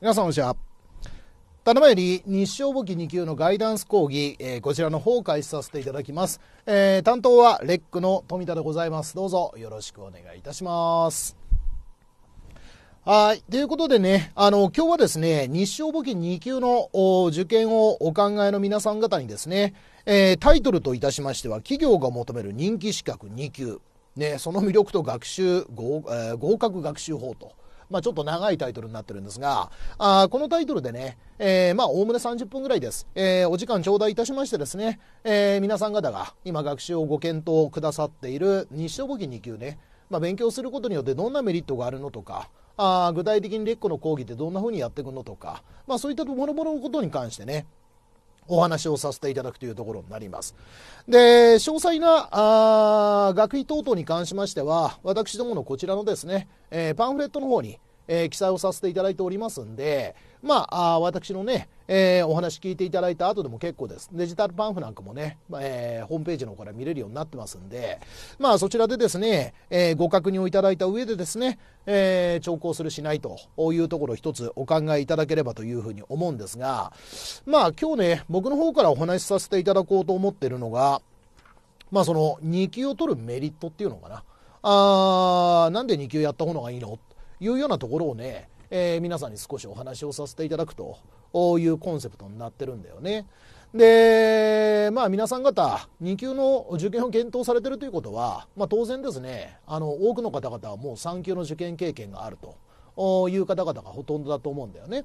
皆さんこんにちはただより日照簿記2級のガイダンス講義、えー、こちらの方を開始させていただきます、えー、担当はレックの富田でございますどうぞよろしくお願いいたしますはい。ということでね、あの、今日はですね、日照簿記2級の受験をお考えの皆さん方にですね、えー、タイトルといたしましては、企業が求める人気資格2級、ね、その魅力と学習、合,、えー、合格学習法と。まあ、ちょっと長いタイトルになってるんですが、あこのタイトルでね、えー、まあ、おおむね30分ぐらいです。えー、お時間頂戴いたしましてですね、えー、皆さん方が今学習をご検討くださっている日照簿記2級ね、まあ、勉強することによってどんなメリットがあるのとか、あ具体的にレッコの講義ってどんな風にやっていくのとか、まあ、そういったもろもろのことに関してね、お話をさせていただくというところになります。で、詳細なあ学費等々に関しましては、私どものこちらのですね、えー、パンフレットの方に、えー、記載をさせていただいておりますんで、まあ、私のね、えー、お話聞いていただいた後でも結構です。デジタルパンフなんかもね、えー、ホームページの方から見れるようになってますんで、まあそちらでですね、えー、ご確認をいただいた上でですね、えー、するしないというところを一つお考えいただければというふうに思うんですが、まあ今日ね、僕の方からお話しさせていただこうと思ってるのが、まあその2級を取るメリットっていうのかな。あー、なんで2級やった方がいいのというようなところをね、えー、皆さんに少しお話をさせていただくというコンセプトになってるんだよね。で、まあ皆さん方、2級の受験を検討されてるということは、まあ、当然ですね、あの、多くの方々はもう3級の受験経験があると。いう方々がほとんどだと思うんだよね。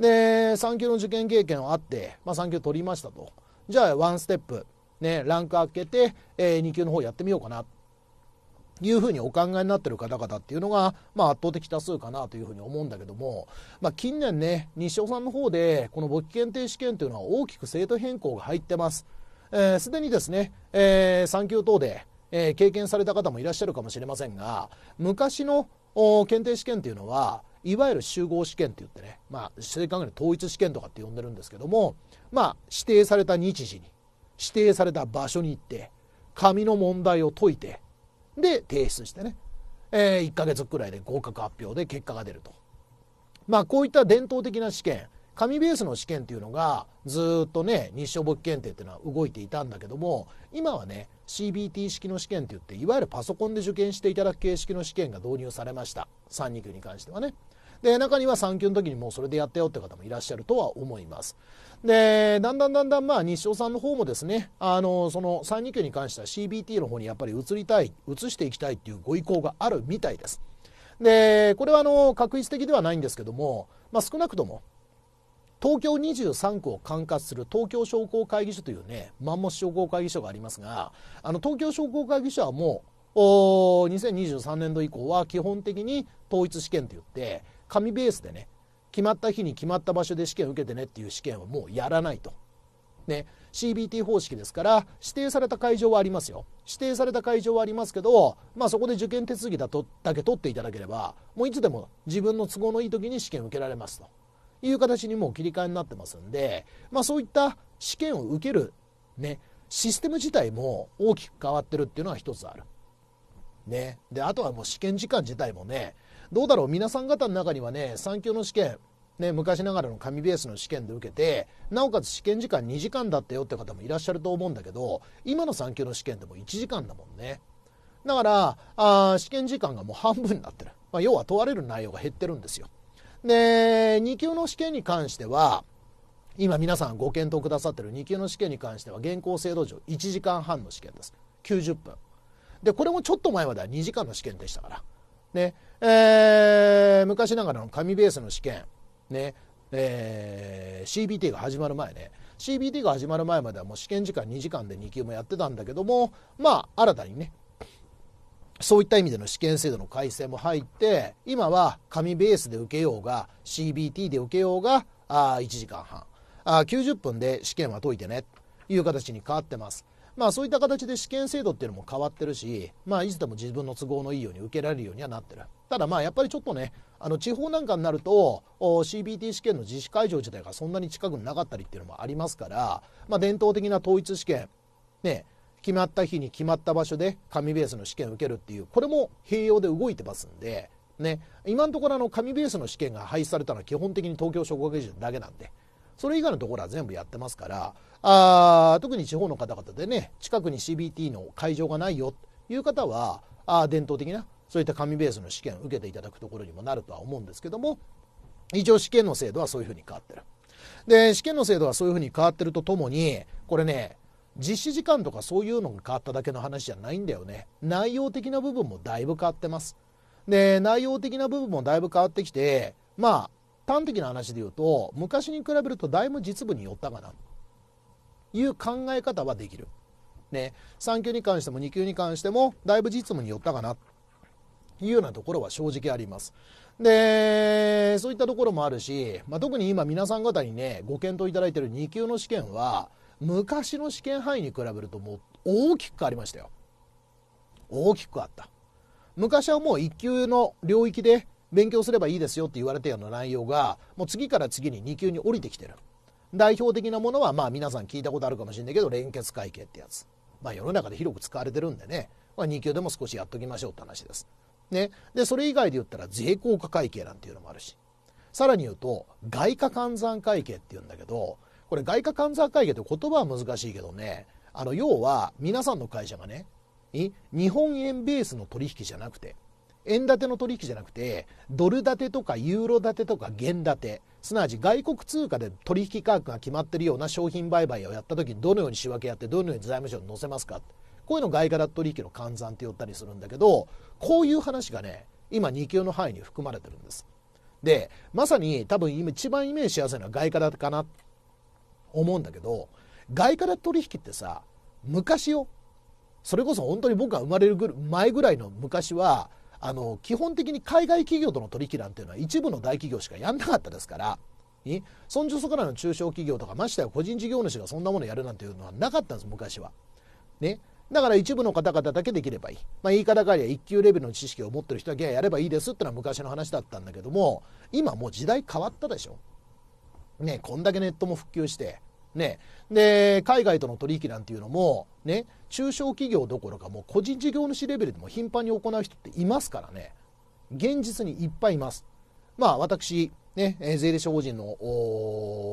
で、3級の受験経験はあって、まあ、3級取りましたと。じゃあ、ワンステップ、ね、ランク開けて、えー、2級の方やってみようかなっいうふうにお考えになってる方々っていうのが、まあ、圧倒的多数かなというふうに思うんだけども、まあ、近年ね西尾さんの方でこの簿記検定試験というのは大きく制度変更が入ってます。す、えー、で、にですね、えー、産休等で、えー、経験された方もいらっしゃるかもしれませんが昔の検定試験というのはいわゆる集合試験って言ってね、まあ、正確に統一試験とかって呼んでるんですけども、まあ、指定された日時に指定された場所に行って紙の問題を解いてで提出してね、えー、1ヶ月くらいで合格発表で結果が出ると。まあこういった伝統的な試験紙ベースの試験っていうのがずっとね日照簿記検定っていうのは動いていたんだけども今はね CBT 式の試験っていっていわゆるパソコンで受験していただく形式の試験が導入されました3 2級に関してはね。で中には3級の時にもうそれでやったよって方もいらっしゃるとは思います。でだんだんだんだんまあ日照さんの方もですねあのその3 2級に関しては CBT の方にやっぱり移りたい移していきたいっていうご意向があるみたいです。でこれはあの確実的ではないんですけども、まあ、少なくとも東京23区を管轄する東京商工会議所というねマンモス商工会議所がありますがあの東京商工会議所はもう2023年度以降は基本的に統一試験といって紙ベースでね決まった日に決まった場所で試験を受けてねっていう試験はもうやらないと。ね、CBT 方式ですから指定された会場はありますよ指定された会場はありますけど、まあ、そこで受験手続きだとだけ取っていただければもういつでも自分の都合のいい時に試験受けられますという形にもう切り替えになってますんで、まあ、そういった試験を受ける、ね、システム自体も大きく変わってるっていうのは一つある。ね、であとはもう試験時間自体もねどうだろう皆さん方の中にはね3級の試験ね、昔ながらの紙ベースの試験で受けてなおかつ試験時間2時間だったよって方もいらっしゃると思うんだけど今の3級の試験でも1時間だもんねだからあ試験時間がもう半分になってる、まあ、要は問われる内容が減ってるんですよで2級の試験に関しては今皆さんご検討くださってる2級の試験に関しては現行制度上1時間半の試験です90分でこれもちょっと前までは2時間の試験でしたからねえー、昔ながらの紙ベースの試験、ねえー、CBT が始まる前ね CBT が始まる前まではもう試験時間2時間で2級もやってたんだけどもまあ新たにねそういった意味での試験制度の改正も入って今は紙ベースで受けようが CBT で受けようがあ1時間半あ90分で試験は解いてねという形に変わってます。まあそういった形で試験制度っていうのも変わってるし、まあいつでも自分の都合のいいように受けられるようにはなってる。ただまあやっぱりちょっとねあの地方なんかになると CBT 試験の実施会場自体がそんなに近くなかったりっていうのもありますから、まあ、伝統的な統一試験ね決まった日に決まった場所で紙ベースの試験を受けるっていうこれも併用で動いてますんで、ね、今のところあの紙ベースの試験が廃止されたのは基本的に東京商工芸術だけなんで。それ以外のところは全部やってますからあ特に地方の方々でね近くに CBT の会場がないよという方はあ伝統的なそういった紙ベースの試験を受けていただくところにもなるとは思うんですけども一応試験の制度はそういうふうに変わってるで試験の制度はそういうふうに変わってるとともにこれね実施時間とかそういうのが変わっただけの話じゃないんだよね内容的な部分もだいぶ変わってますで内容的な部分もだいぶ変わってきてまあ端的な話で言うと昔に比べるとだいぶ実務に寄ったかないう考え方はできる。ね、3級に関しても2級に関してもだいぶ実務に寄ったかなっいうようなところは正直あります。で、そういったところもあるし、まあ、特に今皆さん方にね、ご検討いただいている2級の試験は、昔の試験範囲に比べるともう大きく変わりましたよ。大きく変わった。昔はもう1級の領域で勉強すればいいですよって言われたような内容が、もう次から次に2級に降りてきてる。代表的なものは、まあ皆さん聞いたことあるかもしれないけど、連結会計ってやつ。まあ世の中で広く使われてるんでね、まあ、2級でも少しやっときましょうって話です。ね、でそれ以外で言ったら税効果会計なんていうのもあるしさらに言うと外貨換算会計っていうんだけどこれ外貨換算会計って言葉は難しいけどねあの要は皆さんの会社がね日本円ベースの取引じゃなくて円建ての取引じゃなくてドル建てとかユーロ建てとか元建てすなわち外国通貨で取引価格が決まってるような商品売買をやった時にどのように仕分けやってどのように財務省に載せますかこういうの外貨だ取引の換算って言ったりするんだけどこういう話がね今2級の範囲に含まれてるんですでまさに多分今一番イメージしやすいのは外貨だかな思うんだけど外貨だ取引ってさ昔よそれこそ本当に僕が生まれる前ぐらいの昔はあの基本的に海外企業との取引なんていうのは一部の大企業しかやんなかったですからそんじょそこらの中小企業とかましてや個人事業主がそんなものやるなんていうのはなかったんです昔は。ね、だから一部の方々だけできればいい。まあ、言い方変わりは1級レベルの知識を持ってる人だけやればいいですってのは昔の話だったんだけども、今もう時代変わったでしょ。ね、こんだけネットも復旧して、ね、で海外との取引なんていうのも、ね、中小企業どころかもう個人事業主レベルでも頻繁に行う人っていますからね現実にいっぱいいます。まあ私ね、えー、税理士法人の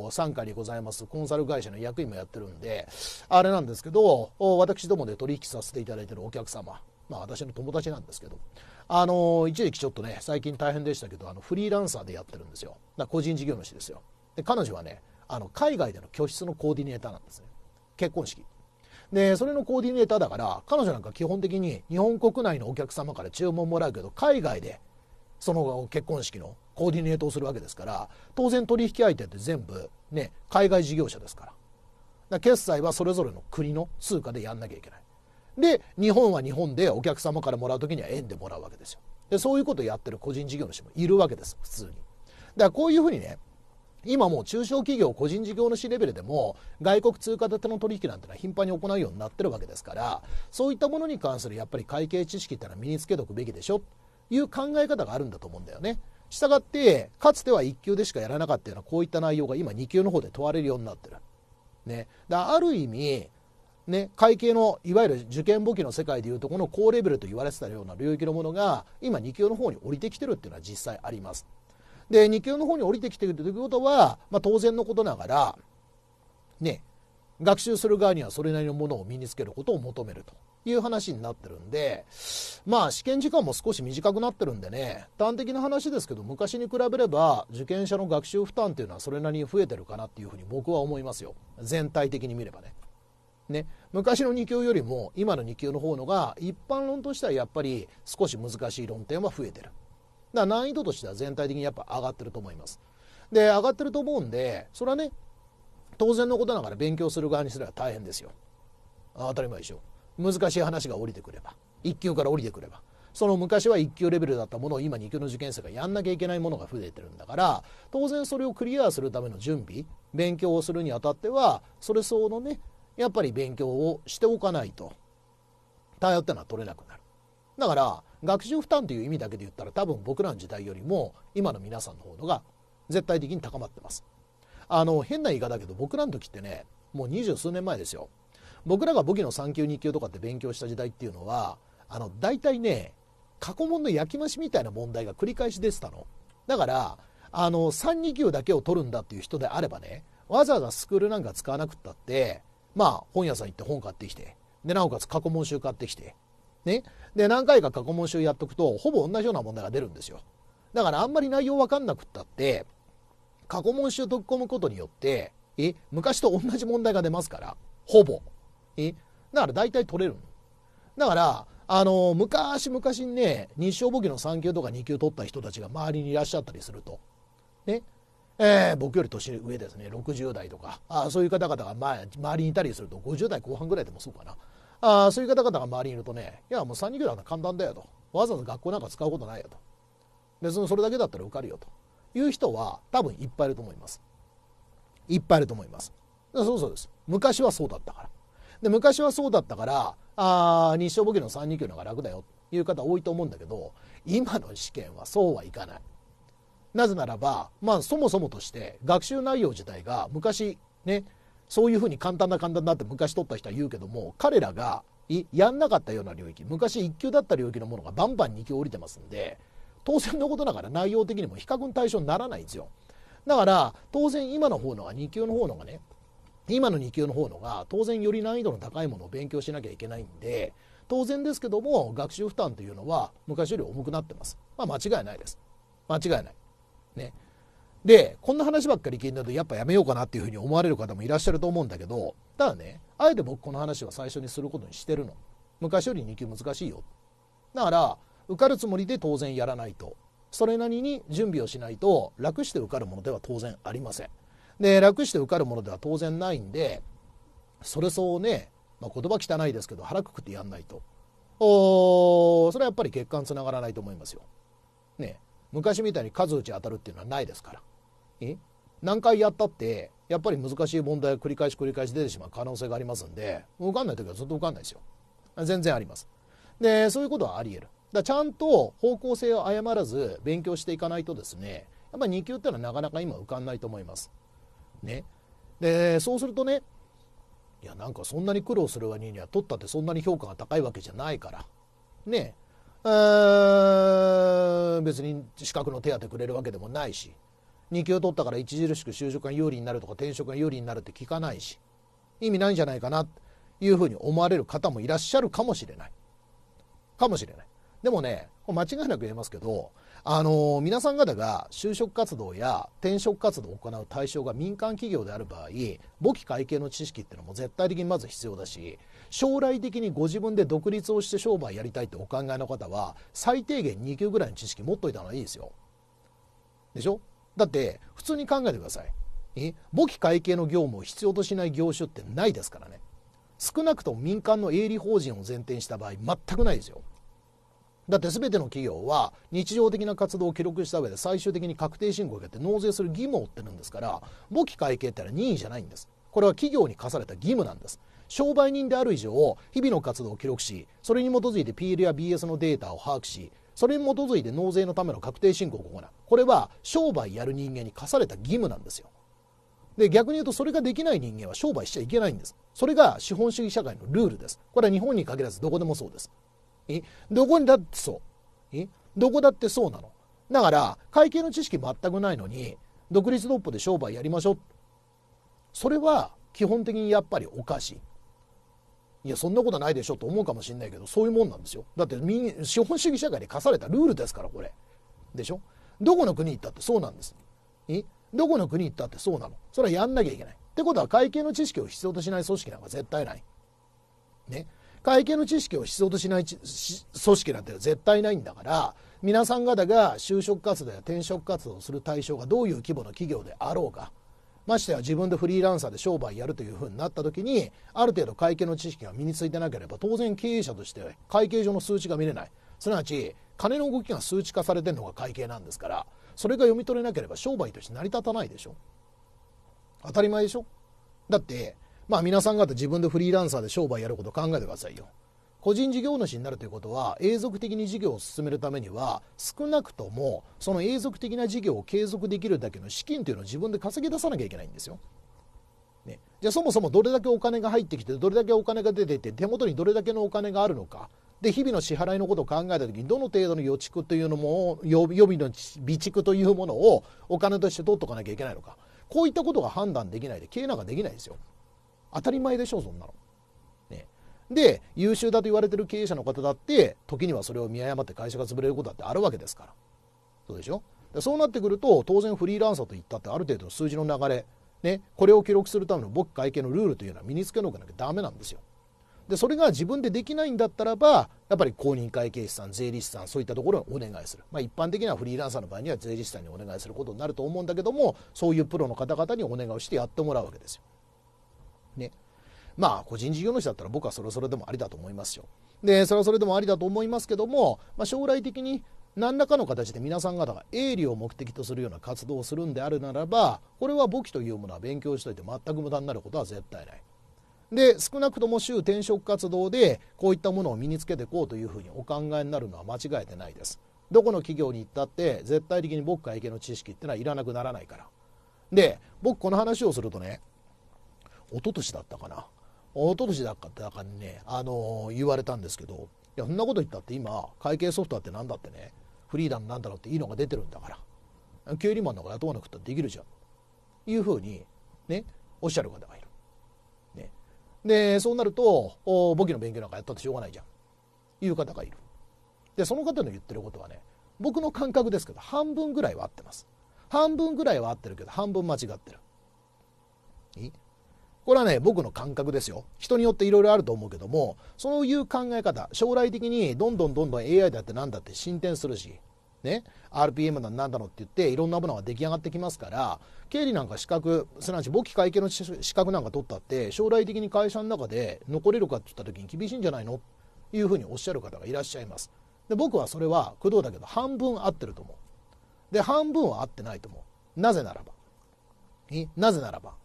傘下にございますコンサル会社の役員もやってるんで、あれなんですけど、私どもで取引させていただいてるお客様、まあ私の友達なんですけど、あのー、一時期ちょっとね、最近大変でしたけど、あのフリーランサーでやってるんですよ。だ個人事業主ですよ。で、彼女はね、あの海外での居室のコーディネーターなんですね。結婚式。でそれのコーディネーターだから彼女なんか基本的に日本国内のお客様から注文もらうけど海外でその結婚式のコーディネートをするわけですから当然取引相手って全部、ね、海外事業者ですからだから決済はそれぞれの国の通貨でやんなきゃいけないで日本は日本でお客様からもらう時には円でもらうわけですよでそういうことをやってる個人事業主もいるわけです普通にだからこういうふうにね今もう中小企業個人事業主レベルでも外国通貨建ての取引なんてのは頻繁に行うようになってるわけですからそういったものに関するやっぱり会計知識ってのは身につけておくべきでしょいう考え方があるんだと思うんだよね。したがって、かつては1級でしかやらなかったようなこういった内容が今2級の方で問われるようになってる。ね、だある意味、ね、会計のいわゆる受験簿記の世界でいうとこの高レベルと言われてたような領域のものが今2級の方に降りてきてるっていうのは実際あります。で2級の方に降りてきてるということは、まあ、当然のことながら、ね、学習する側にはそれなりのものを身につけることを求めると。いう話になってるんで、まあ試験時間も少し短くなってるんでね、端的な話ですけど、昔に比べれば受験者の学習負担っていうのはそれなりに増えてるかなっていうふうに僕は思いますよ。全体的に見ればね。ね、昔の2級よりも今の2級の方のが一般論としてはやっぱり少し難しい論点は増えてる。だから難易度としては全体的にやっぱ上がってると思います。で、上がってると思うんで、それはね、当然のことながら勉強する側にすれば大変ですよ。当たり前でしょ。難しい話が降りてくれば1級から降りてくればその昔は1級レベルだったものを今2級の受験生がやんなきゃいけないものが増えてるんだから当然それをクリアするための準備勉強をするにあたってはそれ相応のねやっぱり勉強をしておかないと頼ってのは取れなくなるだから学習負担という意味だけで言ったら多分僕らの時代よりも今の皆さんの方のが絶対的に高まってますあの変な言い方だけど僕らの時ってねもう二十数年前ですよ僕らが簿記の3級2級とかって勉強した時代っていうのはあの大体ね過去問の焼き増しみたいな問題が繰り返し出てたのだからあの32級だけを取るんだっていう人であればねわざわざスクールなんか使わなくったってまあ本屋さん行って本買ってきてでなおかつ過去問集買ってきてねで何回か過去問集やっとくとほぼ同じような問題が出るんですよだからあんまり内容わかんなくったって過去問集解き込むことによってえ昔と同じ問題が出ますからほぼえだから大体取れるだから、あの、昔々にね、日照簿記の3級とか2級取った人たちが周りにいらっしゃったりすると、ね、えー、僕より年上ですね、60代とか、あそういう方々が前周りにいたりすると、50代後半ぐらいでもそうかな。あそういう方々が周りにいるとね、いや、もう3級だいら簡単だよと。わざわざ学校なんか使うことないよと。別にそれだけだったら受かるよという人は多分いっぱいいると思います。いっぱいいると思います。そうそうです。昔はそうだったから。で昔はそうだったからあ日照簿記の3 2級のが楽だよという方多いと思うんだけど今の試験はそうはいかない。なぜならば、まあ、そもそもとして学習内容自体が昔ねそういうふうに簡単な簡単だって昔取った人は言うけども彼らがやんなかったような領域昔1級だった領域のものがバンバン2級降りてますんで当然のことながら内容的にも比較の対象にならないんですよだから当然今の方のが2級の方のがね今の2級の方のが当然より難易度の高いものを勉強しなきゃいけないんで当然ですけども学習負担というのは昔より重くなってます、まあ、間違いないです間違いないねでこんな話ばっかり聞いてるとやっぱやめようかなっていうふうに思われる方もいらっしゃると思うんだけどただねあえて僕この話は最初にすることにしてるの昔より2級難しいよだから受かるつもりで当然やらないとそれなりに準備をしないと楽して受かるものでは当然ありませんで楽して受かるものでは当然ないんでそれそうね、まあ、言葉汚いですけど腹くくってやんないとおそれはやっぱり血管つながらないと思いますよ。ね昔みたいに数打ち当たるっていうのはないですから。え何回やったってやっぱり難しい問題が繰り返し繰り返し出てしまう可能性がありますんで受かんない時はずっと受かんないですよ。全然あります。でそういうことはありえる。だちゃんと方向性を誤らず勉強していかないとですねやっぱり2級っていうのはなかなか今浮かんないと思います。ねでそうするとねいやなんかそんなに苦労するわには取ったってそんなに評価が高いわけじゃないからね別に資格の手当くれるわけでもないし2級取ったから著しく就職が有利になるとか転職が有利になるって聞かないし意味ないんじゃないかなっていうふうに思われる方もいらっしゃるかもしれないかもしれないでもね間違いなく言えますけどあの皆さん方が就職活動や転職活動を行う対象が民間企業である場合簿記会計の知識っていうのも絶対的にまず必要だし将来的にご自分で独立をして商売やりたいってお考えの方は最低限2級ぐらいの知識持っといた方がいいですよ。でしょだって普通に考えてください。簿記会計の業務を必要としない業種ってないですからね。少なくとも民間の営利法人を前提にした場合全くないですよ。だって全ての企業は日常的な活動を記録した上で最終的に確定申告をやって納税する義務を負ってるんですから簿記会計ってのは任意じゃないんですこれは企業に課された義務なんです商売人である以上日々の活動を記録しそれに基づいて PL や BS のデータを把握しそれに基づいて納税のための確定申告を行うこれは商売やる人間に課された義務なんですよで逆に言うとそれができない人間は商売しちゃいけないんですそれが資本主義社会のルールですこれは日本に限らずどこでもそうですえどこにだってそう。えどこだってそうなの。だから、会計の知識全くないのに、独立独歩で商売やりましょう。それは、基本的にやっぱりおかしい。いや、そんなことないでしょと思うかもしれないけど、そういうもんなんですよ。だって、資本主義社会で課されたルールですから、これ。でしょどこの国行ったってそうなんです。えどこの国行ったってそうなの。それはやんなきゃいけない。ってことは、会計の知識を必要としない組織なんか絶対ない。ね。会計の知識を必要としない組織なんて絶対ないんだから皆さん方が就職活動や転職活動をする対象がどういう規模の企業であろうかましては自分でフリーランサーで商売やるというふうになった時にある程度会計の知識が身についてなければ当然経営者として会計上の数値が見れないすなわち金の動きが数値化されてるのが会計なんですからそれが読み取れなければ商売として成り立たないでしょ当たり前でしょだってまあ皆さん方自分でフリーランサーで商売やること考えてくださいよ。個人事業主になるということは永続的に事業を進めるためには少なくともその永続的な事業を継続できるだけの資金というのを自分で稼ぎ出さなきゃいけないんですよ。ね、じゃあそもそもどれだけお金が入ってきてどれだけお金が出ていて手元にどれだけのお金があるのかで日々の支払いのことを考えた時にどの程度の予蓄というのも予備の備蓄というものをお金として取っとかなきゃいけないのかこういったことが判断できないで経営なんかできないですよ。当たり前でしょそんなの。ね、で優秀だと言われてる経営者の方だって時にはそれを見誤って会社が潰れることだってあるわけですからそうでしょでそうなってくると当然フリーランサーといったってある程度の数字の流れ、ね、これを記録するための簿記会計のルールというのは身につけなきゃダメなんですよ。でそれが自分でできないんだったらばやっぱり公認会計士さん税理士さんそういったところにお願いする、まあ、一般的にはフリーランサーの場合には税理士さんにお願いすることになると思うんだけどもそういうプロの方々にお願いをしてやってもらうわけですよね。まあ、個人事業主だったら僕はそれそれでもありだと思いますよ。で、それはそれでもありだと思いますけども、まあ、将来的に何らかの形で皆さん方が営利を目的とするような活動をするんであるならば、これは簿記というものは勉強しといて全く無駄になることは絶対ない。で、少なくとも週転職活動でこういったものを身につけていこうというふうにお考えになるのは間違えてないです。どこの企業に行ったって絶対的に僕会計の知識ってのはいらなくならないから。で、僕この話をするとね、一昨年だったかな一昨年だったかにね、あのー、言われたんですけどいやそんなこと言ったって今会計ソフトって何だってねフリーダムなんだろうっていいのが出てるんだから経理マンなんか雇わなくってできるじゃんいうふうにねおっしゃる方がいる。ね、でそうなると簿記の勉強なんかやったってしょうがないじゃんいう方がいる。でその方の言ってることはね僕の感覚ですけど半分ぐらいは合ってます。半分ぐらいは合ってるけど半分間違ってる。これはね、僕の感覚ですよ。人によっていろいろあると思うけども、そういう考え方、将来的にどんどんどんどん AI だってなんだって進展するし、ね、RPM だなんだろって言って、いろんなものが出来上がってきますから、経理なんか資格、すなわち簿記会計の資格なんか取ったって、将来的に会社の中で残れるかって言った時に厳しいんじゃないのていうふうにおっしゃる方がいらっしゃいます。で僕はそれは工藤だけど半分合ってると思う。で、半分は合ってないと思う。なぜならば。なぜならば。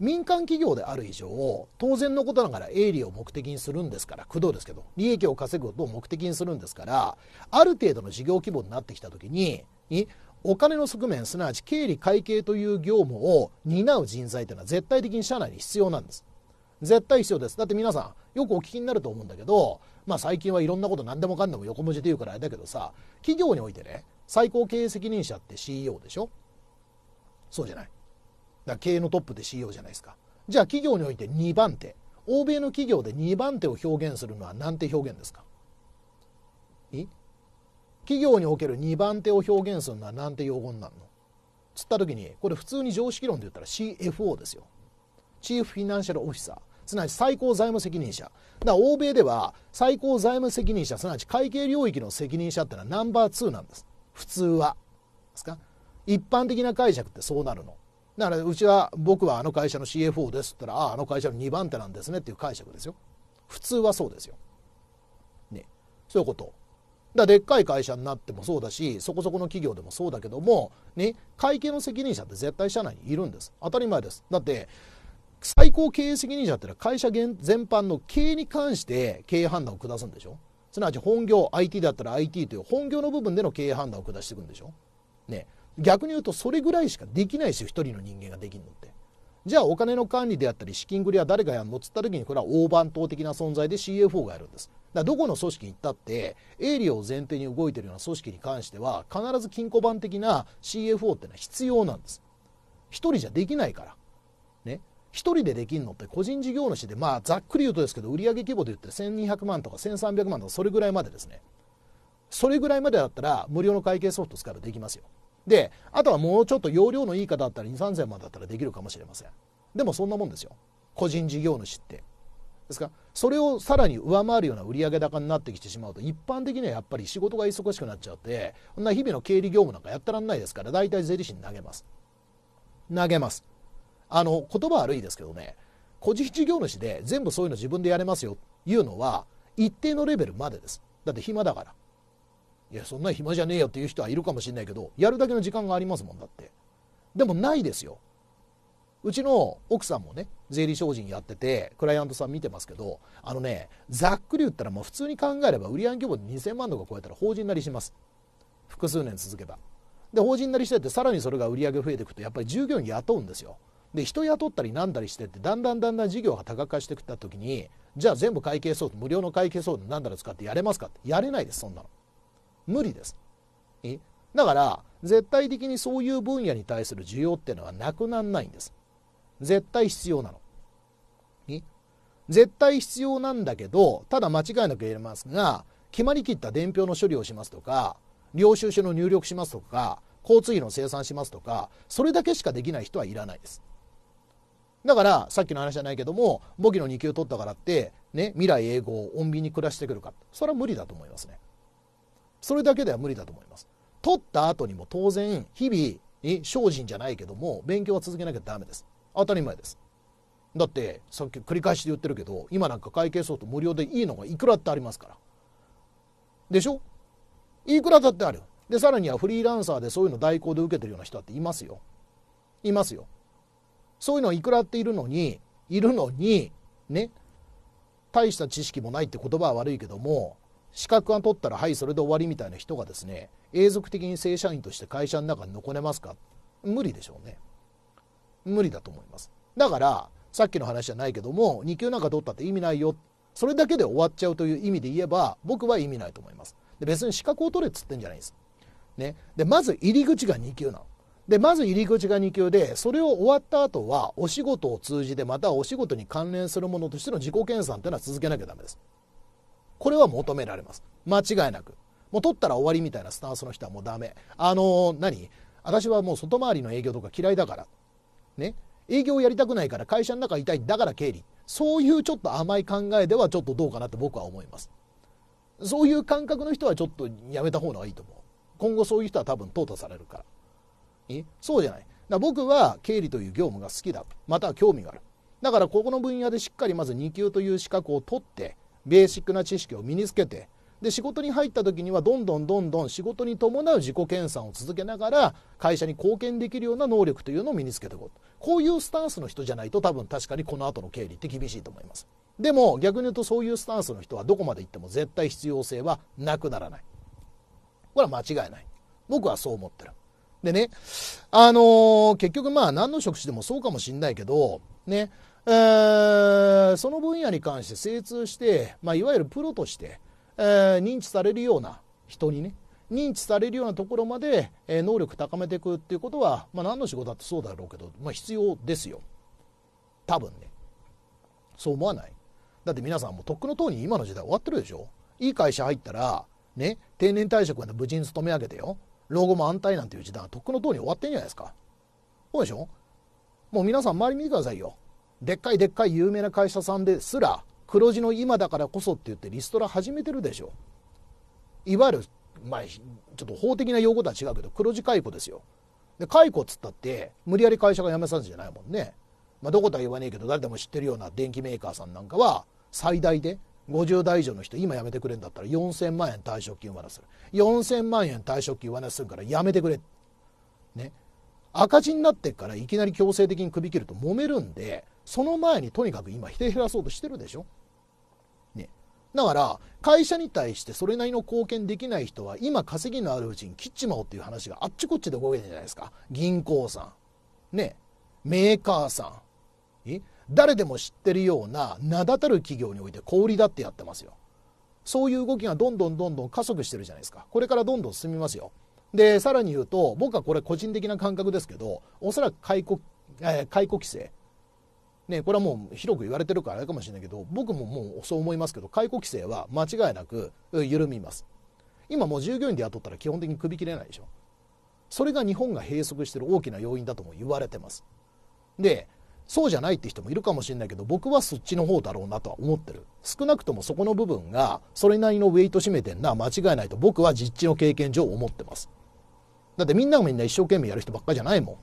民間企業である以上当然のことながら営利を目的にするんですから工藤ですけど利益を稼ぐことを目的にするんですからある程度の事業規模になってきた時にお金の側面すなわち経理会計という業務を担う人材というのは絶対的に社内に必要なんです絶対必要ですだって皆さんよくお聞きになると思うんだけど、まあ、最近はいろんなこと何でもかんでも横文字で言うからあれだけどさ企業においてね最高経営責任者って CEO でしょそうじゃないだ経営のトップで CEO じゃないですかじゃあ企業において2番手欧米の企業で2番手を表現するのは何て表現ですかい企業における2番手を表現するのは何て用語になるのつった時にこれ普通に常識論で言ったら CFO ですよチーフフィナンシャルオフィサーすなわち最高財務責任者だ欧米では最高財務責任者すなわち会計領域の責任者ってのはナンバー2なんです普通はですか一般的な解釈ってそうなるのだからうちは僕はあの会社の CFO ですって言ったらあああの会社の2番手なんですねっていう解釈ですよ普通はそうですよねそういうことだでっかい会社になってもそうだしそこそこの企業でもそうだけども、ね、会計の責任者って絶対社内にいるんです当たり前ですだって最高経営責任者ってのは会社全般の経営に関して経営判断を下すんでしょすなわち本業 IT だったら IT という本業の部分での経営判断を下していくんでしょね逆に言うとそれぐらいしかできないですよ一人の人間ができるのって。じゃあお金の管理であったり資金繰りは誰がやるのっつった時にこれは大番頭的な存在で CFO がやるんです。だどこの組織に行ったって営利を前提に動いてるような組織に関しては必ず金庫番的な CFO ってのは必要なんです。一人じゃできないから。ね。一人でできるのって個人事業主でまあざっくり言うとですけど売上規模で言って1200万とか1300万とかそれぐらいまでですね。それぐらいまでだったら無料の会計ソフト使えばできますよ。であとはもうちょっと容量のいい方だったら2 3 0 0 0万だったらできるかもしれませんでもそんなもんですよ個人事業主ってですからそれをさらに上回るような売上高になってきてしまうと一般的にはやっぱり仕事が忙しくなっちゃってこんな日々の経理業務なんかやってらんないですから大体税理士に投げます投げますあの言葉悪いですけどね個人事業主で全部そういうの自分でやれますよいうのは一定のレベルまでですだって暇だからいやそんな暇じゃねえよっていう人はいるかもしれないけどやるだけの時間がありますもんだってでもないですようちの奥さんもね税理士法人やっててクライアントさん見てますけどあのねざっくり言ったらもう普通に考えれば売上規模で2000万とか超えたら法人なりします複数年続けばで法人なりしてってさらにそれが売上増えていくとやっぱり従業員雇うんですよで人雇ったりなんだりしてってだんだんだんだん事業が多角化してきた時にじゃあ全部会計ソフト無料の会計ソフトなんだら使ってやれますかってやれないですそんなの無理です。だから絶対的にそういう分野に対する需要っていうのはなくならないんです。絶対必要なの。絶対必要なんだけどただ間違いなく言えますが決まりきった伝票の処理をしますとか領収書の入力しますとか交通費の生産しますとかそれだけしかできない人はいらないです。だからさっきの話じゃないけども簿記の2級取ったからって、ね、未来永劫穏便に暮らしてくるかそれは無理だと思いますね。それだけでは無理だと思います。取った後にも当然、日々精進じゃないけども、勉強は続けなきゃダメです。当たり前です。だって、さっき繰り返しで言ってるけど、今なんか会計ソフト無料でいいのがいくらってありますから。でしょいくらだってある。で、さらにはフリーランサーでそういうの代行で受けてるような人だっていますよ。いますよ。そういうのはいくらっているのに、いるのに、ね、大した知識もないって言葉は悪いけども、資格が取ったらはいそれで終わりみたいな人がですね永続的に正社員として会社の中に残れますか無理でしょうね無理だと思いますだからさっきの話じゃないけども2級なんか取ったって意味ないよそれだけで終わっちゃうという意味で言えば僕は意味ないと思いますで別に資格を取れっつってんじゃないんです、ね、でまず入り口が2級なのでまず入り口が2級でそれを終わった後はお仕事を通じてまたお仕事に関連するものとしての自己研鑽っていうのは続けなきゃダメですこれは求められます間違いなくもう取ったら終わりみたいなスタンスの人はもうダメあのー、何私はもう外回りの営業とか嫌いだからね営業やりたくないから会社の中痛いだから経理そういうちょっと甘い考えではちょっとどうかなって僕は思いますそういう感覚の人はちょっとやめた方がいいと思う今後そういう人は多分淘汰されるからえそうじゃないだ僕は経理という業務が好きだまたは興味があるだからここの分野でしっかりまず2級という資格を取ってベーシックな知識を身につけてで仕事に入った時にはどんどんどんどん仕事に伴う自己研鑽を続けながら会社に貢献できるような能力というのを身につけておこうこういうスタンスの人じゃないと多分確かにこの後の経理って厳しいと思いますでも逆に言うとそういうスタンスの人はどこまで行っても絶対必要性はなくならないこれは間違いない僕はそう思ってるでねあのー、結局まあ何の職種でもそうかもしんないけどねえその分野に関して精通して、まあ、いわゆるプロとして、えー、認知されるような人にね認知されるようなところまで、えー、能力高めていくっていうことは、まあ、何の仕事だってそうだろうけど、まあ、必要ですよ多分ねそう思わないだって皆さんもとっくのとうに今の時代終わってるでしょいい会社入ったらね定年退職まで無事に勤め上げてよ老後も安泰なんていう時代はとっくのとうに終わってんじゃないですかそうでしょもう皆さん周り見てくださいよでっかいでっかい有名な会社さんですら黒字の今だからこそって言ってリストラ始めてるでしょいわゆる、まあ、ちょっと法的な用語とは違うけど黒字解雇ですよで解雇っつったって無理やり会社が辞めさせじゃないもんね、まあ、どことは言わねえけど誰でも知ってるような電機メーカーさんなんかは最大で50代以上の人今辞めてくれんだったら4000万円退職金を渡する4000万円退職金を渡すからやめてくれね赤字になってからいきなり強制的に首切ると揉めるんでその前にとにかく今ひ減らそうとしてるでしょ。ね、だから会社に対してそれなりの貢献できない人は今稼ぎのあるうちに切っちまおうっていう話があっちこっちで動いてるじゃないですか銀行さん、ね、メーカーさんえ誰でも知ってるような名だたる企業において小売りだってやってますよそういう動きがどんどんどんどん加速してるじゃないですかこれからどんどん進みますよでさらに言うと僕はこれ個人的な感覚ですけどおそらく解雇,、えー、解雇規制ね、これはもう広く言われてるからあれかもしれないけど僕ももうそう思いますけど解雇規制は間違いなく緩みます今もう従業員で雇ったら基本的に首切れないでしょそれが日本が閉塞してる大きな要因だとも言われてますでそうじゃないって人もいるかもしれないけど僕はそっちの方だろうなとは思ってる少なくともそこの部分がそれなりのウェイト占めてんな間違いないと僕は実地の経験上思ってますだってみんながみんな一生懸命やる人ばっかじゃないもん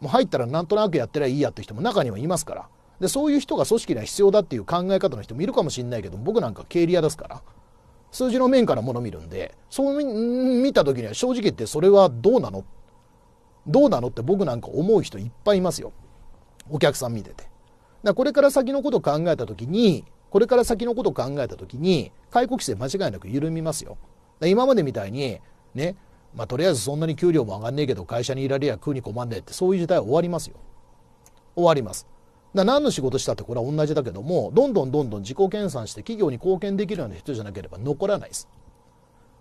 もう入ったらなんとなくやってりゃいいやって人も中にはいますからでそういう人が組織には必要だっていう考え方の人もいるかもしれないけど僕なんか経理屋ですから数字の面からもの見るんでそう見た時には正直言ってそれはどうなのどうなのって僕なんか思う人いっぱいいますよお客さん見ててだこれから先のこと考えた時にこれから先のこと考えた時に解雇規制間違いなく緩みますよ今までみたいにねまあ、とりあえずそんなに給料も上がんねえけど会社にいられや食うに困んねえってそういう時代は終わりますよ終わりますだ何の仕事したってこれは同じだけどもどんどんどんどん自己研鑽して企業に貢献できるような人じゃなければ残らないです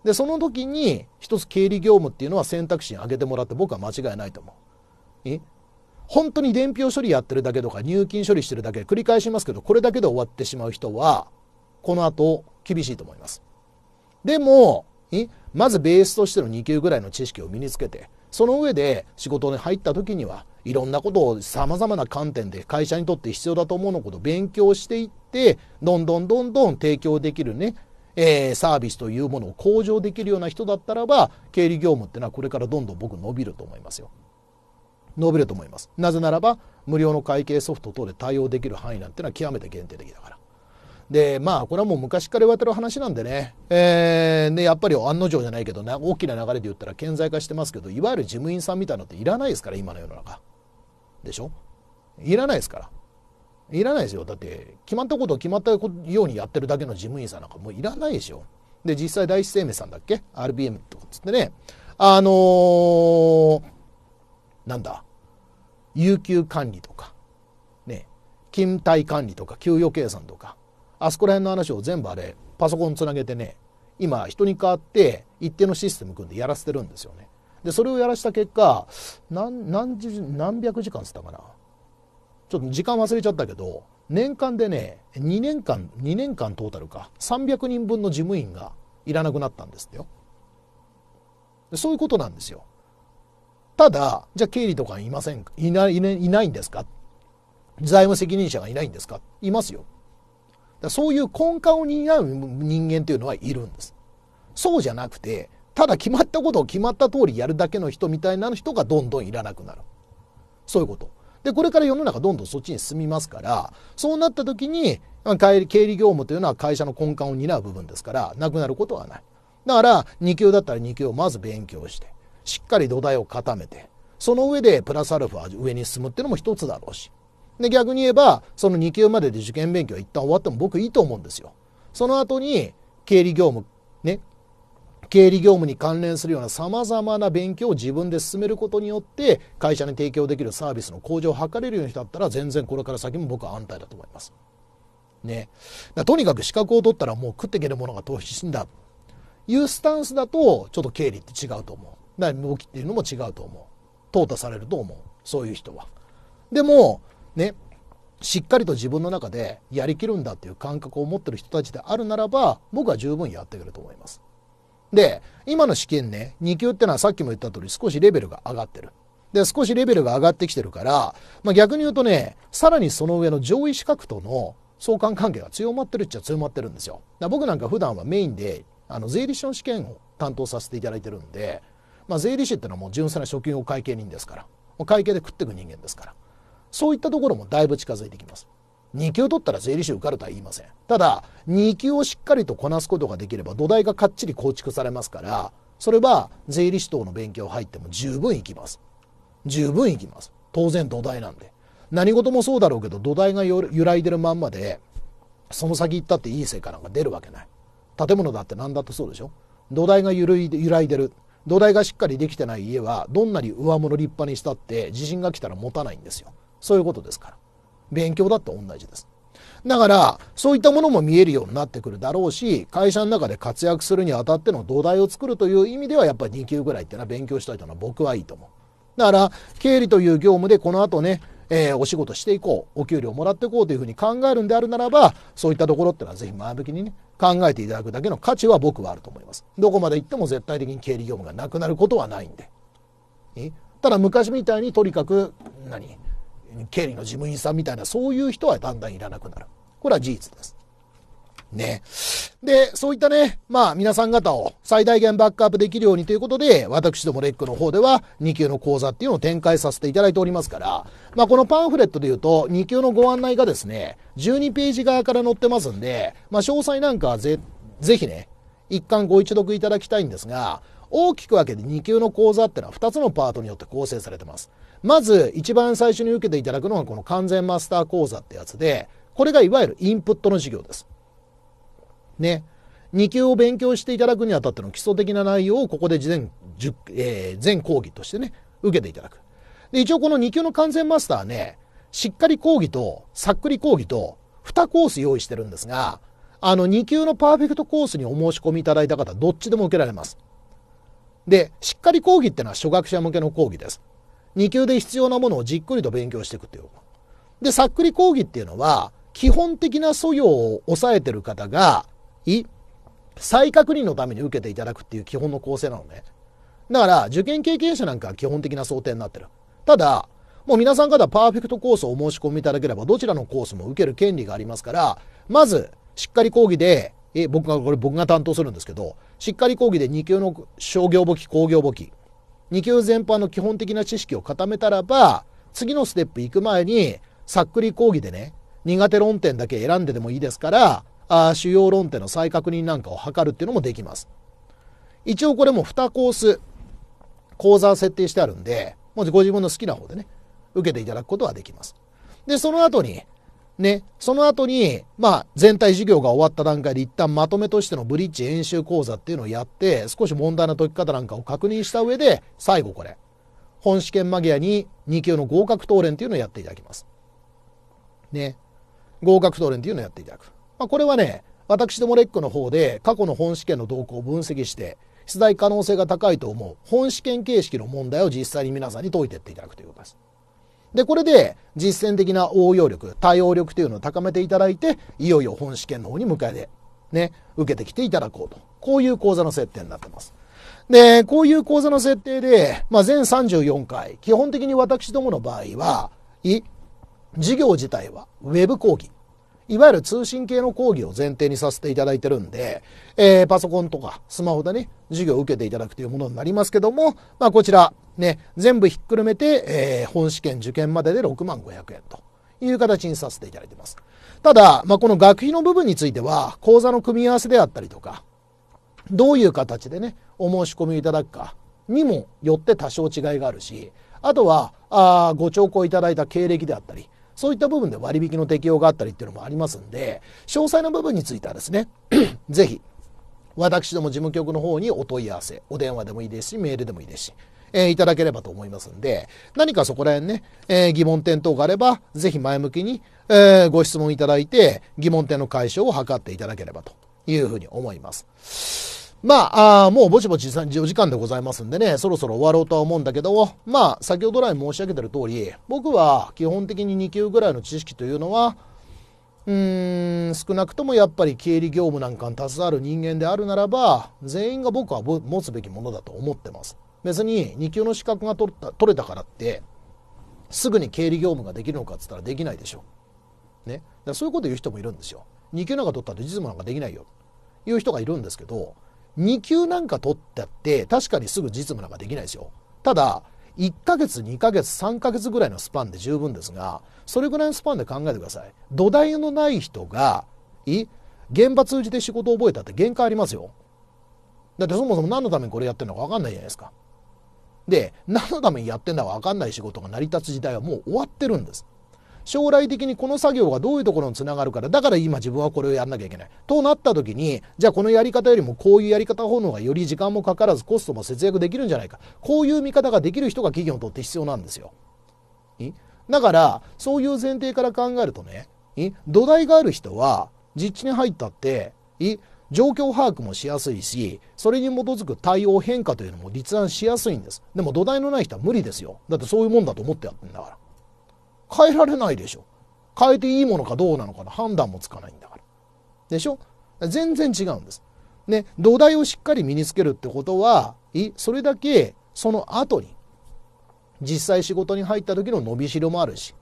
でその時に一つ経理業務っていうのは選択肢に上げてもらって僕は間違いないと思うえ本当に伝票処理やってるだけとか入金処理してるだけ繰り返しますけどこれだけで終わってしまう人はこの後厳しいと思いますでもえまずベースとしての2級ぐらいの知識を身につけてその上で仕事に入った時にはいろんなことをさまざまな観点で会社にとって必要だと思うのことを勉強していってどんどんどんどん提供できるねえー、サービスというものを向上できるような人だったらば経理業務っていうのはこれからどんどん僕伸びると思いますよ。伸びると思います。なぜならば無料の会計ソフト等で対応できる範囲なんてのは極めて限定的だから。でまあこれはもう昔から言われてる話なんでね、えー、でやっぱり案の定じゃないけどね、大きな流れで言ったら顕在化してますけどいわゆる事務員さんみたいなのっていらないですから今の世の中でしょいらないですからいらないですよだって決まったことを決まったようにやってるだけの事務員さんなんかもういらないでしょで実際第一生命さんだっけ RBM とかっつってねあのー、なんだ有給管理とかね勤怠管理とか給与計算とかあそこら辺の話を全部あれパソコンつなげてね今人に代わって一定のシステム組んでやらせてるんですよねでそれをやらした結果何何十、何百時間っ言ったかなちょっと時間忘れちゃったけど年間でね2年間2年間トータルか300人分の事務員がいらなくなったんですよそういうことなんですよただじゃあ経理とかいませんいないいないんですか財務責任者がいないんですかいますよだそういう根幹を担う人間というのはいるんです。そうじゃなくて、ただ決まったことを決まった通りやるだけの人みたいな人がどんどんいらなくなる。そういうこと。で、これから世の中どんどんそっちに進みますから、そうなった時に、経理業務というのは会社の根幹を担う部分ですから、なくなることはない。だから、2級だったら2級をまず勉強して、しっかり土台を固めて、その上でプラスアルファ上に進むっていうのも一つだろうし、で逆に言えばその2級までで受験勉強は一旦終わっても僕いいと思うんですよ。その後に経理業務ね経理業務に関連するようなさまざまな勉強を自分で進めることによって会社に提供できるサービスの向上を図れるようにだったら全然これから先も僕は安泰だと思います。ね、とにかく資格を取ったらもう食っていけるものが投資しんだいうスタンスだとちょっと経理って違うと思う。だ動きっていうのも違うと思う。淘汰されると思う。そういう人は。でもね、しっかりと自分の中でやりきるんだっていう感覚を持ってる人たちであるならば、僕は十分やってくると思います。で、今の試験ね、2級ってのはさっきも言った通り少しレベルが上がってる。で、少しレベルが上がってきてるから、まあ、逆に言うとね、さらにその上の上位資格との相関関係が強まってるっちゃ強まってるんですよ。僕なんか普段はメインで、あの、税理士の試験を担当させていただいてるんで、まあ、税理士ってのはもう純粋な職業会計人ですから、会計で食ってく人間ですから。そういったところもだいぶ近づいてきます2級取ったら税理士受かるとは言いませんただ2級をしっかりとこなすことができれば土台がかっちり構築されますからそれは税理士等の勉強入っても十分いきます十分いきます当然土台なんで何事もそうだろうけど土台が揺らいでるまんまでその先行ったっていい成果なんか出るわけない建物だって何だってそうでしょ土台が揺らいでる土台がしっかりできてない家はどんなに上物立派にしたって地震が来たら持たないんですよそういうことですから。勉強だって同じです。だから、そういったものも見えるようになってくるだろうし、会社の中で活躍するにあたっての土台を作るという意味では、やっぱり2級ぐらいっていうのは勉強しというのは僕はいいと思う。だから、経理という業務でこの後ね、えー、お仕事していこう、お給料もらっていこうというふうに考えるんであるならば、そういったところってのはぜひ前向きにね、考えていただくだけの価値は僕はあると思います。どこまで行っても絶対的に経理業務がなくなることはないんで。ただ昔みたいにとにかく、何経理の事務員さんみたいな、そういう人はだんだんいらなくなる。これは事実です。ね。で、そういったね、まあ皆さん方を最大限バックアップできるようにということで、私どもレックの方では2級の講座っていうのを展開させていただいておりますから、まあこのパンフレットで言うと2級のご案内がですね、12ページ側から載ってますんで、まあ詳細なんかはぜ、ぜひね、一貫ご一読いただきたいんですが、大きく分けて2級の講座ってのは2つのパートによって構成されてます。まず一番最初に受けていただくのがこの完全マスター講座ってやつで、これがいわゆるインプットの授業です。ね。2級を勉強していただくにあたっての基礎的な内容をここで全,、えー、全講義としてね、受けていただく。で、一応この2級の完全マスターね、しっかり講義と、さっくり講義と、2コース用意してるんですが、あの2級のパーフェクトコースにお申し込みいただいた方、どっちでも受けられます。で、しっかり講義ってのは初学者向けの講義です。2級で必要なものをじっくりと勉強していくっていう。で、さっくり講義っていうのは、基本的な素養を抑えてる方が、い、再確認のために受けていただくっていう基本の構成なのね。だから、受験経験者なんかは基本的な想定になってる。ただ、もう皆さん方パーフェクトコースをお申し込みいただければ、どちらのコースも受ける権利がありますから、まず、しっかり講義で、え、僕が、これ僕が担当するんですけど、しっかり講義で2級の商業簿記、工業簿記、2級全般の基本的な知識を固めたらば、次のステップ行く前に、さっくり講義でね、苦手論点だけ選んででもいいですから、あ主要論点の再確認なんかを図るっていうのもできます。一応これも2コース、講座設定してあるんで、もしご自分の好きな方でね、受けていただくことはできます。で、その後に、ね、その後に、まあ、全体授業が終わった段階で一旦まとめとしてのブリッジ演習講座っていうのをやって、少し問題の解き方なんかを確認した上で、最後これ、本試験間際に2級の合格答練っていうのをやっていただきます。ね、合格答練っていうのをやっていただく。まあ、これはね、私どもレックの方で過去の本試験の動向を分析して、出題可能性が高いと思う本試験形式の問題を実際に皆さんに解いていっていただくということです。で、これで実践的な応用力、対応力というのを高めていただいて、いよいよ本試験の方に向かいで、ね、受けてきていただこうと。こういう講座の設定になってます。で、こういう講座の設定で、まあ、全34回、基本的に私どもの場合は、い、授業自体は web 講義。いわゆる通信系の講義を前提にさせていただいてるんで、えー、パソコンとかスマホでね、授業を受けていただくというものになりますけども、まあ、こちら、ね、全部ひっくるめて、えー、本試験受験までで6万500円という形にさせていただいてます。ただ、まあ、この学費の部分については、講座の組み合わせであったりとか、どういう形でね、お申し込みいただくかにもよって多少違いがあるし、あとは、あご聴講いただいた経歴であったり、そういった部分で割引の適用があったりっていうのもありますんで、詳細な部分についてはですね、ぜひ、私ども事務局の方にお問い合わせ、お電話でもいいですし、メールでもいいですし、えー、いただければと思いますんで、何かそこら辺ね、えー、疑問点等があれば、ぜひ前向きに、えー、ご質問いただいて、疑問点の解消を図っていただければというふうに思います。まあ、あもうぼちぼちお時間でございますんでね、そろそろ終わろうとは思うんだけど、まあ、先ほど来申し上げてる通り、僕は基本的に2級ぐらいの知識というのは、うーん、少なくともやっぱり経理業務なんかに携わる人間であるならば、全員が僕は持つべきものだと思ってます。別に2級の資格が取った取れたからって、すぐに経理業務ができるのかっつったらできないでしょ。ね。だそういうこと言う人もいるんですよ。2級なんか取ったって実務なんかできないよ。いう人がいるんですけど、2級なんか取ってって確かにすぐ実務なんかできないですよただ1ヶ月2ヶ月3ヶ月ぐらいのスパンで十分ですがそれぐらいのスパンで考えてください土台のない人がい現場通じて仕事を覚えたって限界ありますよだってそもそも何のためにこれやってるのか分かんないじゃないですかで何のためにやってんだか分かんない仕事が成り立つ時代はもう終わってるんです将来的にこの作業がどういうところにつながるからだから今自分はこれをやんなきゃいけないとなった時にじゃあこのやり方よりもこういうやり方の方がより時間もかからずコストも節約できるんじゃないかこういう見方ができる人が企業にとって必要なんですよ。だからそういう前提から考えるとね土台がある人は実地に入ったって状況把握もしやすいしそれに基づく対応変化というのも立案しやすいんですでも土台のない人は無理ですよだってそういうもんだと思ってやってんだから変えられないでしょ変えていいものかどうなのかの判断もつかないんだからでしょ全然違うんですね土台をしっかり身につけるってことはそれだけその後に実際仕事に入った時の伸びしろもあるし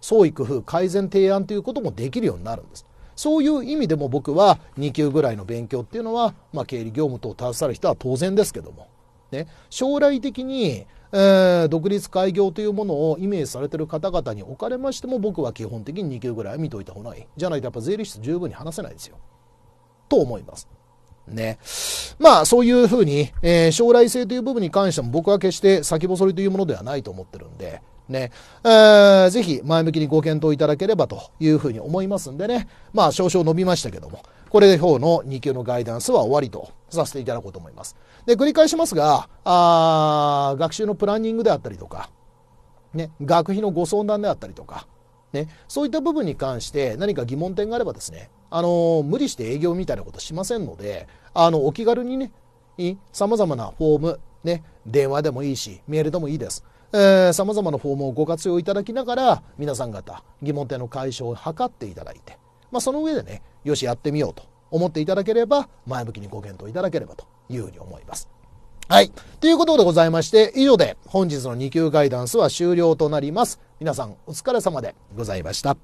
創意工夫改善提案ということもできるようになるんですそういう意味でも僕は2級ぐらいの勉強っていうのは、まあ、経理業務等を携わる人は当然ですけども、ね、将来的にえー、独立開業というものをイメージされてる方々におかれましても僕は基本的に2級ぐらい見といた方がいいじゃないとやっぱ税理士十分に話せないですよと思いますね。まあ、そういうふうに、えー、将来性という部分に関しても僕は決して先細りというものではないと思ってるんで、ね、えー、ぜひ前向きにご検討いただければというふうに思いますんでね、まあ、少々伸びましたけども、これで今日の2級のガイダンスは終わりとさせていただこうと思います。で、繰り返しますが、あ学習のプランニングであったりとか、ね、学費のご相談であったりとか、ね、そういった部分に関して何か疑問点があればですね、あの無理して営業みたいなことしませんので、あのお気軽にね、さまざまなフォーム、ね、電話でもいいし、メールでもいいです。さまざまなフォームをご活用いただきながら、皆さん方、疑問点の解消を図っていただいて、まあ、その上でねよしやってみようと思っていただければ前向きにご検討いただければというふうに思います。はい。ということでございまして、以上で本日の2級ガイダンスは終了となります。皆さんお疲れ様でございました。